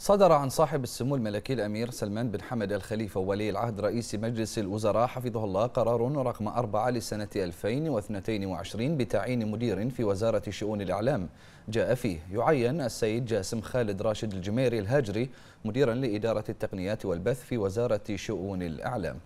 صدر عن صاحب السمو الملكي الأمير سلمان بن حمد الخليفة وولي العهد رئيس مجلس الوزراء حفظه الله قرار رقم اربعه لسنة 2022 بتعيين مدير في وزارة شؤون الإعلام جاء فيه يعين السيد جاسم خالد راشد الجميري الهاجري مديرا لإدارة التقنيات والبث في وزارة شؤون الإعلام